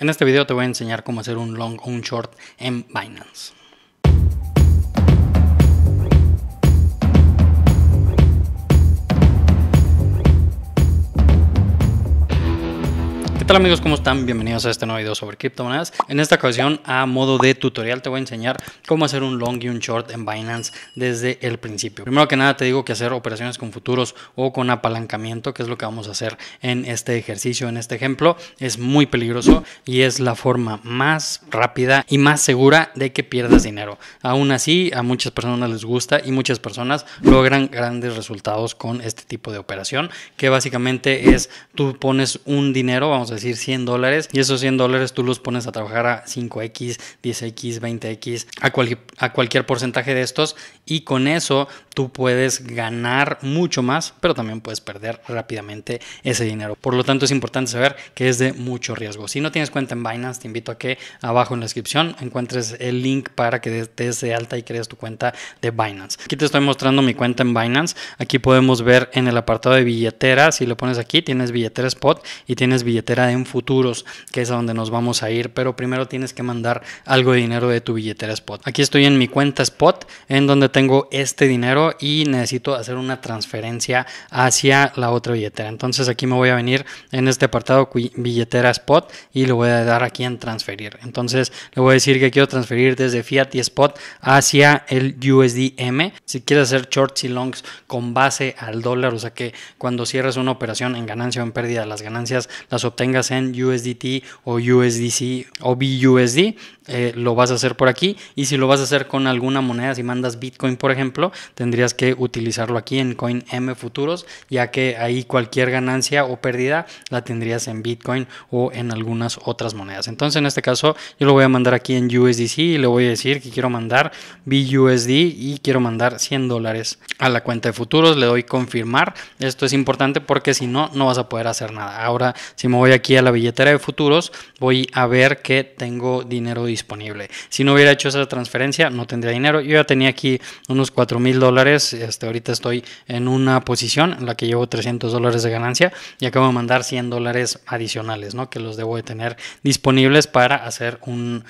En este video te voy a enseñar cómo hacer un long o un short en Binance. Hola amigos? ¿Cómo están? Bienvenidos a este nuevo video sobre criptomonedas. En esta ocasión, a modo de tutorial, te voy a enseñar cómo hacer un long y un short en Binance desde el principio. Primero que nada, te digo que hacer operaciones con futuros o con apalancamiento, que es lo que vamos a hacer en este ejercicio, en este ejemplo, es muy peligroso y es la forma más rápida y más segura de que pierdas dinero. Aún así, a muchas personas les gusta y muchas personas logran grandes resultados con este tipo de operación, que básicamente es tú pones un dinero, vamos a decir 100 dólares, y esos 100 dólares tú los pones a trabajar a 5X, 10X, 20X, a, a cualquier porcentaje de estos, y con eso tú puedes ganar mucho más, pero también puedes perder rápidamente ese dinero. Por lo tanto, es importante saber que es de mucho riesgo. Si no tienes cuenta en Binance, te invito a que abajo en la descripción encuentres el link para que te des de alta y crees tu cuenta de Binance. Aquí te estoy mostrando mi cuenta en Binance. Aquí podemos ver en el apartado de billetera, si lo pones aquí, tienes billetera spot y tienes billetera en futuros, que es a donde nos vamos a ir, pero primero tienes que mandar algo de dinero de tu billetera Spot. Aquí estoy en mi cuenta Spot, en donde tengo este dinero y necesito hacer una transferencia hacia la otra billetera. Entonces aquí me voy a venir en este apartado billetera Spot y le voy a dar aquí en transferir. Entonces le voy a decir que quiero transferir desde Fiat y Spot hacia el USDM. Si quieres hacer shorts y longs con base al dólar, o sea que cuando cierres una operación en ganancia o en pérdida, las ganancias las obtengas en USDT o USDC o BUSD, eh, lo vas a hacer por aquí. Y si lo vas a hacer con alguna moneda, si mandas Bitcoin, por ejemplo, tendrías que utilizarlo aquí en Coin M Futuros, ya que ahí cualquier ganancia o pérdida la tendrías en Bitcoin o en algunas otras monedas. Entonces, en este caso, yo lo voy a mandar aquí en USDC y le voy a decir que quiero mandar BUSD y quiero mandar 100 dólares a la cuenta de futuros. Le doy confirmar. Esto es importante porque si no, no vas a poder hacer nada. Ahora, si me voy a aquí a la billetera de futuros, voy a ver que tengo dinero disponible. Si no hubiera hecho esa transferencia, no tendría dinero. Yo ya tenía aquí unos 4 mil dólares. Este, ahorita estoy en una posición en la que llevo 300 dólares de ganancia y acabo de mandar 100 dólares adicionales, ¿no? Que los debo de tener disponibles para hacer un,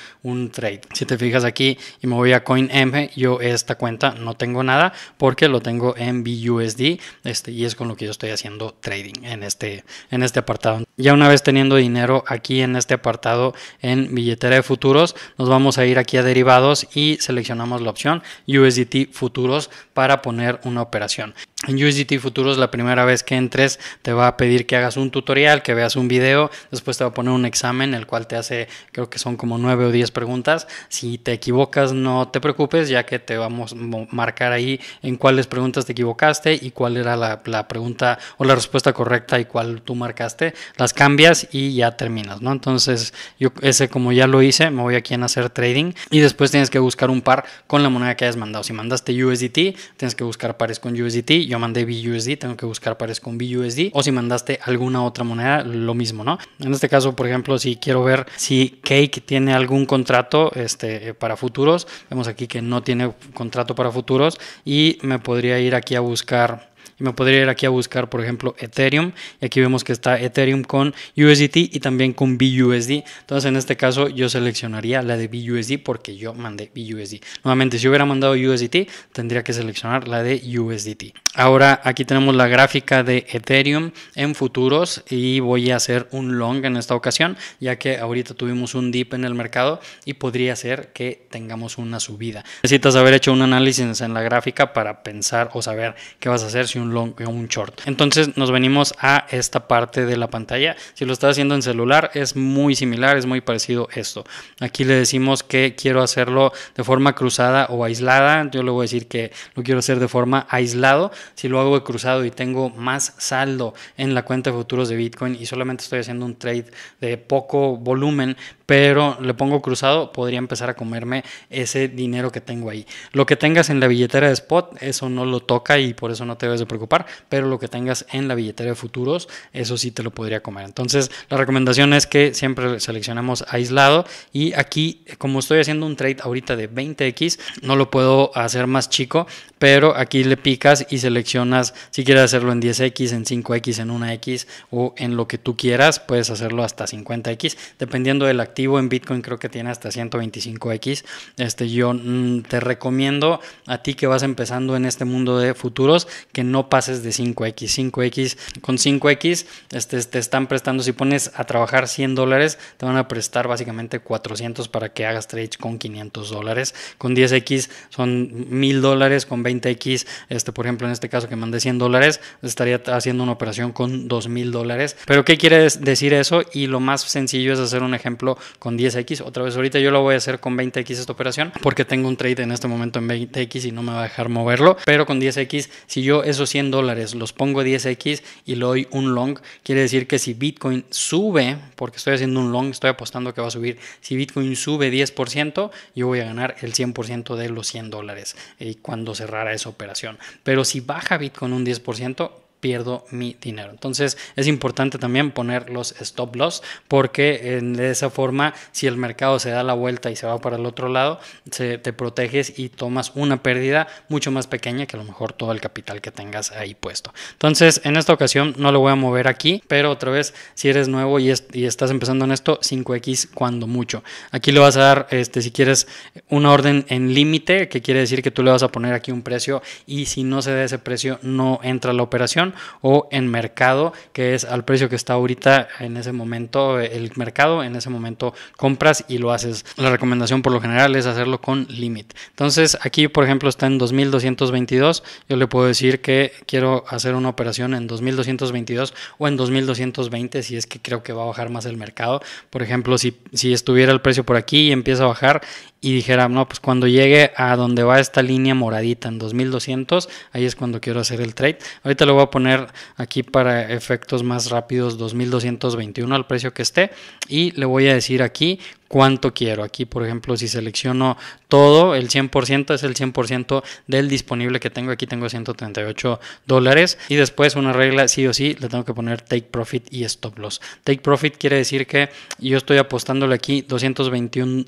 trade. Si te fijas aquí y me voy a CoinM, yo esta cuenta no tengo nada porque lo tengo en BUSD este, y es con lo que yo estoy haciendo trading en este, en este apartado. Ya una vez teniendo dinero aquí en este apartado en billetera de futuros, nos vamos a ir aquí a derivados y seleccionamos la opción USDT futuros para poner una operación. En USDT Futuros la primera vez que entres te va a pedir que hagas un tutorial, que veas un video, después te va a poner un examen el cual te hace, creo que son como 9 o 10 preguntas. Si te equivocas no te preocupes ya que te vamos a marcar ahí en cuáles preguntas te equivocaste y cuál era la, la pregunta o la respuesta correcta y cuál tú marcaste. Las cambias y ya terminas, ¿no? Entonces yo ese como ya lo hice, me voy aquí en hacer trading y después tienes que buscar un par con la moneda que hayas mandado. Si mandaste USDT, tienes que buscar pares con USDT yo mandé BUSD, tengo que buscar pares con BUSD. O si mandaste alguna otra moneda, lo mismo, ¿no? En este caso, por ejemplo, si quiero ver si Cake tiene algún contrato este, para futuros, vemos aquí que no tiene contrato para futuros y me podría ir aquí a buscar me podría ir aquí a buscar, por ejemplo, Ethereum. Y aquí vemos que está Ethereum con USDT y también con BUSD. Entonces, en este caso, yo seleccionaría la de BUSD porque yo mandé BUSD. Nuevamente, si hubiera mandado USDT, tendría que seleccionar la de USDT. Ahora, aquí tenemos la gráfica de Ethereum en futuros y voy a hacer un long en esta ocasión, ya que ahorita tuvimos un dip en el mercado y podría ser que tengamos una subida. Necesitas haber hecho un análisis en la gráfica para pensar o saber qué vas a hacer si un Long o eh, un short. Entonces nos venimos a esta parte de la pantalla. Si lo está haciendo en celular es muy similar, es muy parecido esto. Aquí le decimos que quiero hacerlo de forma cruzada o aislada. Yo le voy a decir que lo quiero hacer de forma aislado. Si lo hago de cruzado y tengo más saldo en la cuenta de futuros de Bitcoin y solamente estoy haciendo un trade de poco volumen, pero le pongo cruzado, podría empezar a comerme ese dinero que tengo ahí. Lo que tengas en la billetera de spot, eso no lo toca y por eso no te debes de preocupar, pero lo que tengas en la billetera de futuros, eso sí te lo podría comer. Entonces, la recomendación es que siempre seleccionemos aislado y aquí, como estoy haciendo un trade ahorita de 20x, no lo puedo hacer más chico, pero aquí le picas y seleccionas si quieres hacerlo en 10x, en 5x, en 1x o en lo que tú quieras, puedes hacerlo hasta 50x, dependiendo del activo en Bitcoin creo que tiene hasta 125x. Este, yo mm, te recomiendo a ti que vas empezando en este mundo de futuros que no pases de 5x. 5x con 5x este, te están prestando, si pones a trabajar 100 dólares, te van a prestar básicamente 400 para que hagas trades con 500 dólares. Con 10x son 1000 dólares, con 20x, este, por ejemplo, en este caso que mandé 100 dólares, estaría haciendo una operación con 2000 dólares. Pero ¿qué quiere decir eso? Y lo más sencillo es hacer un ejemplo con 10X. Otra vez, ahorita yo lo voy a hacer con 20X esta operación porque tengo un trade en este momento en 20X y no me va a dejar moverlo. Pero con 10X, si yo esos 100 dólares los pongo 10X y le doy un long, quiere decir que si Bitcoin sube, porque estoy haciendo un long, estoy apostando que va a subir. Si Bitcoin sube 10%, yo voy a ganar el 100% de los 100 dólares eh, cuando cerrara esa operación. Pero si baja Bitcoin un 10%, pierdo mi dinero. Entonces es importante también poner los stop loss porque de esa forma si el mercado se da la vuelta y se va para el otro lado, te proteges y tomas una pérdida mucho más pequeña que a lo mejor todo el capital que tengas ahí puesto. Entonces en esta ocasión no lo voy a mover aquí, pero otra vez si eres nuevo y, estás empezando en esto, 5X cuando mucho. Aquí le vas a dar, este, si quieres, una orden en límite, que quiere decir que tú le vas a poner aquí un precio y si no se da ese precio no entra la operación o en mercado, que es al precio que está ahorita en ese momento el mercado, en ese momento compras y lo haces. La recomendación por lo general es hacerlo con limit Entonces aquí, por ejemplo, está en 2222. Yo le puedo decir que quiero hacer una operación en 2222 o en 2220 si es que creo que va a bajar más el mercado. Por ejemplo, si, si estuviera el precio por aquí y empieza a bajar y dijera, no, pues cuando llegue a donde va esta línea moradita en 2200, ahí es cuando quiero hacer el trade. Ahorita lo voy a poner aquí para efectos más rápidos 2221 al precio que esté y le voy a decir aquí cuánto quiero. Aquí, por ejemplo, si selecciono todo, el 100% es el 100% del disponible que tengo. Aquí tengo 138 dólares. Y después una regla, sí o sí, le tengo que poner take profit y stop loss. Take profit quiere decir que yo estoy apostándole aquí 221,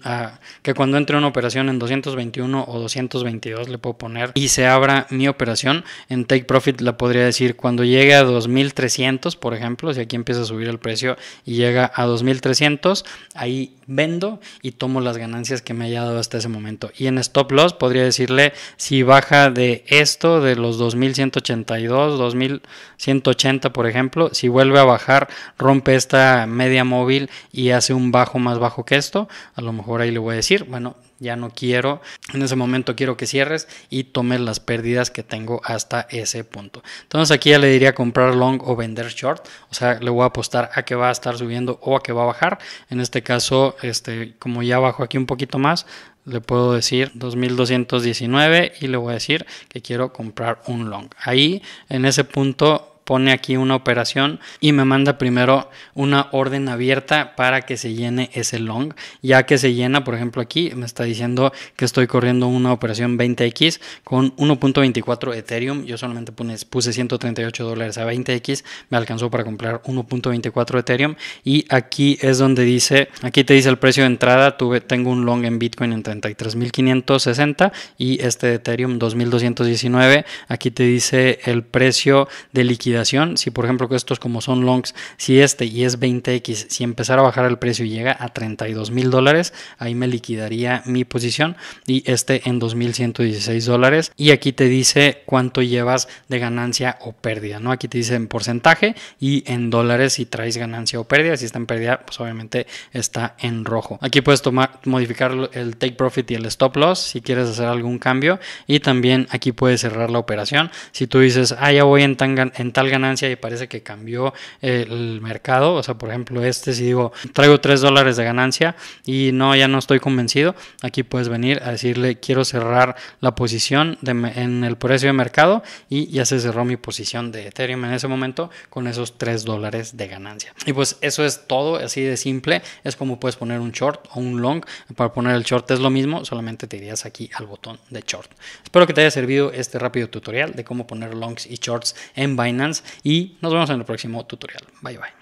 que cuando entre una operación en 221 o 222 le puedo poner y se abra mi operación. En take profit la podría decir cuando llegue a 2300, por ejemplo, si aquí empieza a subir el precio y llega a 2300, ahí ven y tomo las ganancias que me haya dado hasta ese momento. Y en stop loss podría decirle si baja de esto, de los 2182, 2180 por ejemplo, si vuelve a bajar, rompe esta media móvil y hace un bajo más bajo que esto, a lo mejor ahí le voy a decir, bueno, ya no quiero, en ese momento quiero que cierres y tomes las pérdidas que tengo hasta ese punto. Entonces aquí ya le diría comprar long o vender short, o sea, le voy a apostar a que va a estar subiendo o a que va a bajar. En este caso, este, como ya bajo aquí un poquito más, le puedo decir 2219 y le voy a decir que quiero comprar un long. Ahí en ese punto pone aquí una operación y me manda primero una orden abierta para que se llene ese long. Ya que se llena, por ejemplo, aquí me está diciendo que estoy corriendo una operación 20x con 1.24 Ethereum. Yo solamente puse 138 dólares a 20x, me alcanzó para comprar 1.24 Ethereum. Y aquí es donde dice, aquí te dice el precio de entrada. Tuve, tengo un long en Bitcoin en 33.560 y este Ethereum 2.219. Aquí te dice el precio de liquidez si por ejemplo que estos como son longs, si este y es 20X, si empezara a bajar el precio y llega a 32 mil dólares, ahí me liquidaría mi posición y este en 2.116 dólares. Y aquí te dice cuánto llevas de ganancia o pérdida, ¿no? Aquí te dice en porcentaje y en dólares si traes ganancia o pérdida. Si está en pérdida, pues obviamente está en rojo. Aquí puedes tomar, modificar el take profit y el stop loss si quieres hacer algún cambio. Y también aquí puedes cerrar la operación. Si tú dices, ah, ya voy en tan, en tan ganancia y parece que cambió eh, el mercado. O sea, por ejemplo, este si digo, traigo 3 dólares de ganancia y no, ya no estoy convencido, aquí puedes venir a decirle, quiero cerrar la posición en el precio de mercado y ya se cerró mi posición de Ethereum en ese momento con esos 3 dólares de ganancia. Y pues eso es todo, así de simple. Es como puedes poner un short o un long. Para poner el short es lo mismo, solamente te irías aquí al botón de short. Espero que te haya servido este rápido tutorial de cómo poner longs y shorts en Binance y nos vemos en el próximo tutorial. Bye bye.